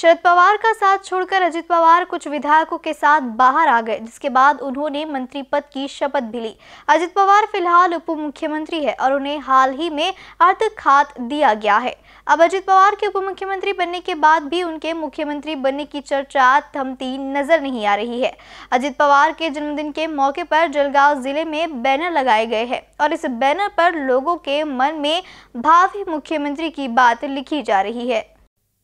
शरद पवार का साथ छोड़कर अजित पवार कुछ विधायकों के साथ बाहर आ गए जिसके बाद उन्होंने मंत्री पद की शपथ भी ली अजित पवार फिलहाल उप मुख्यमंत्री है और उन्हें हाल ही में अर्थ खात दिया गया है अब अजित पवार के उप मुख्यमंत्री बनने के बाद भी उनके मुख्यमंत्री बनने की चर्चा थमती नजर नहीं आ रही है अजित पवार के जन्मदिन के मौके पर जलगांव जिले में बैनर लगाए गए हैं और इस बैनर पर लोगों के मन में भावी मुख्यमंत्री की बात लिखी जा रही है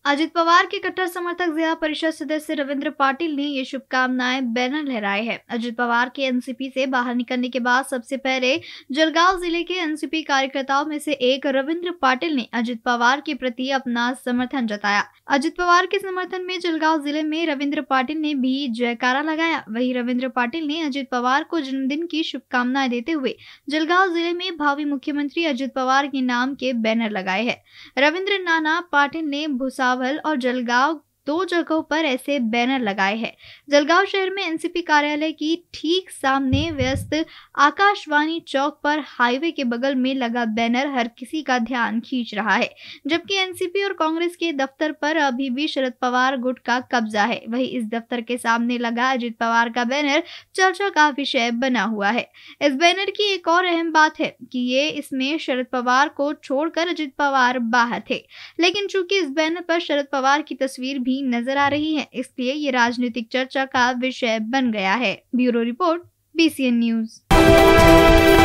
अजित पवार के कट्टर समर्थक जिला परिषद सदस्य रविंद्र पाटिल ने ये शुभकामनाएं बैनर लहराए हैं अजित पवार के एनसीपी से बाहर निकलने के बाद सबसे पहले जलगांव जिले के एनसीपी कार्यकर्ताओं में से एक रविंद्र पाटिल ने अजित पवार के प्रति अपना समर्थन जताया अजित पवार के समर्थन में जलगांव जिले में रविन्द्र पाटिल ने भी जयकारा लगाया वही रविन्द्र पाटिल ने अजित पवार को जन्मदिन की शुभकामनाएं देते हुए जलगांव जिले में भावी मुख्यमंत्री अजित पवार के नाम के बैनर लगाए है रविन्द्र नाना पाटिल ने भूसा चावल और जलगांव दो जगहों पर ऐसे बैनर लगाए हैं जलगांव शहर में एनसीपी कार्यालय की ठीक सामने व्यस्त आकाशवाणी चौक पर हाईवे के बगल में लगा बैनर हर किसी का ध्यान खींच रहा है जबकि एनसीपी और कांग्रेस के दफ्तर पर अभी भी शरद पवार गुट का कब्जा है वही इस दफ्तर के सामने लगा अजित पवार का बैनर चर्चा का विषय बना हुआ है इस बैनर की एक और अहम बात है कि ये इसमें शरद पवार को छोड़कर अजित पवार बाहर थे लेकिन चूंकि इस बैनर पर शरद पवार की तस्वीर भी भी नजर आ रही है इसलिए ये राजनीतिक चर्चा का विषय बन गया है ब्यूरो रिपोर्ट बी न्यूज